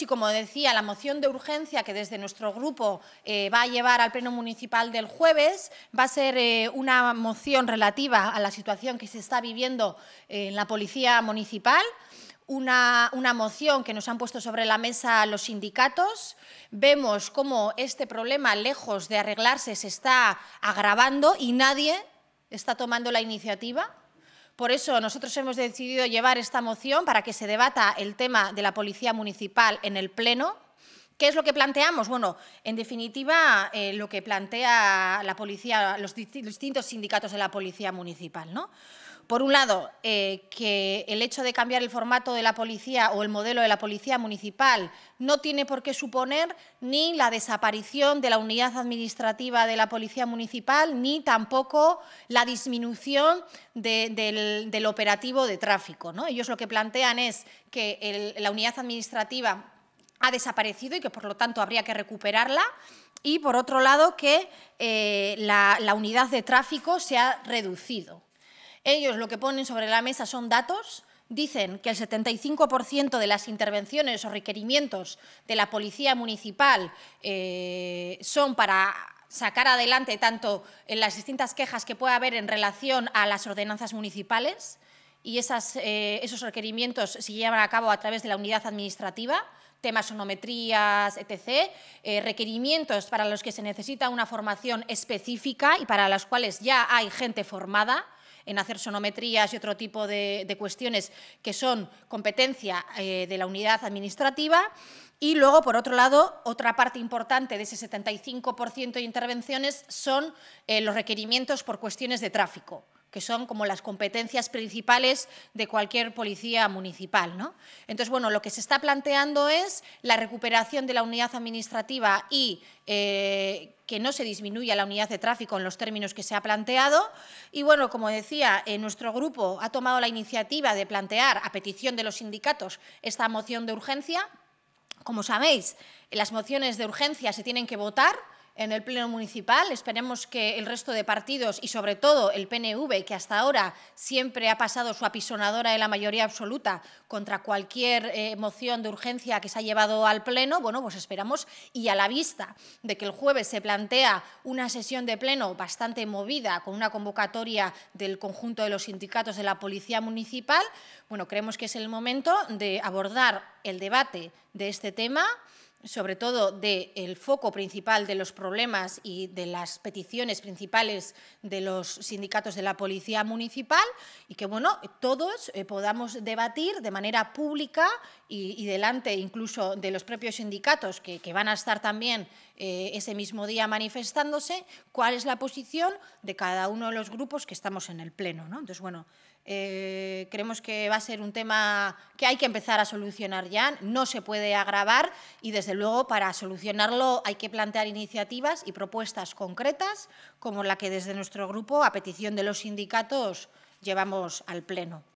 y, como decía, la moción de urgencia que desde nuestro grupo eh, va a llevar al Pleno Municipal del jueves va a ser eh, una moción relativa a la situación que se está viviendo eh, en la Policía Municipal. Una, una, moción que nos han puesto sobre la mesa los sindicatos. Vemos cómo este problema, lejos de arreglarse, se está agravando y nadie está tomando la iniciativa. Por eso nosotros hemos decidido llevar esta moción para que se debata el tema de la policía municipal en el Pleno ¿Qué es lo que planteamos? Bueno, en definitiva, eh, lo que plantea la policía, los distintos sindicatos de la policía municipal, ¿no? Por un lado, eh, que el hecho de cambiar el formato de la policía o el modelo de la policía municipal no tiene por qué suponer ni la desaparición de la unidad administrativa de la policía municipal, ni tampoco la disminución del, operativo de tráfico. ¿no? Ellos lo que plantean es que la unidad administrativa ha desaparecido y que por lo tanto habría que recuperarla. Y por otro lado, que eh, la, unidad de tráfico se ha reducido. Ellos lo que ponen sobre la mesa son datos, dicen que el 75% de las intervenciones o requerimientos de la policía municipal eh, son para sacar adelante tanto en las distintas quejas que pueda haber en relación a las ordenanzas municipales y esas, eh, esos requerimientos se llevan a cabo a través de la unidad administrativa, temas sonometrías, etc., eh, requerimientos para los que se necesita una formación específica y para las cuales ya hay gente formada en hacer sonometrías y otro tipo de, cuestiones que son competencia eh, de la unidad administrativa. Y luego, por otro lado, otra parte importante de ese 75% de intervenciones son eh, los requerimientos por cuestiones de tráfico que son como las competencias principales de cualquier policía municipal. Entonces, bueno, lo que se está planteando es la recuperación de la unidad administrativa y eh, que no se disminuya la unidad de tráfico en los términos que se ha planteado. Y bueno, como decía, eh, nuestro grupo ha tomado la iniciativa de plantear, a petición de los sindicatos, esta moción de urgencia. Como sabéis, las mociones de urgencia se tienen que votar en el Pleno Municipal. Esperemos que el resto de partidos y, sobre todo, el PNV, que hasta ahora siempre ha pasado su apisonadora de la mayoría absoluta contra cualquier eh, moción de urgencia que se ha llevado al Pleno, bueno, pues esperamos y a la vista de que el jueves se plantea una sesión de Pleno bastante movida con una convocatoria del conjunto de los sindicatos de la Policía Municipal, bueno, creemos que es el momento de abordar el debate de este tema sobre todo del foco principal de los problemas y de las peticiones principales de los sindicatos de la policía municipal y que bueno, todos eh, podamos debatir de manera pública y, delante incluso de los propios sindicatos que, van a estar también eh, ese mismo día manifestándose, cuál es la posición de cada uno de los grupos que estamos en el Pleno. ¿no? Entonces, bueno, eh, creemos que va a ser un tema que hay que empezar a solucionar ya, no se puede agravar y desde desde luego, para solucionarlo hay que plantear iniciativas y propuestas concretas, como la que desde nuestro grupo, a petición de los sindicatos, llevamos al Pleno.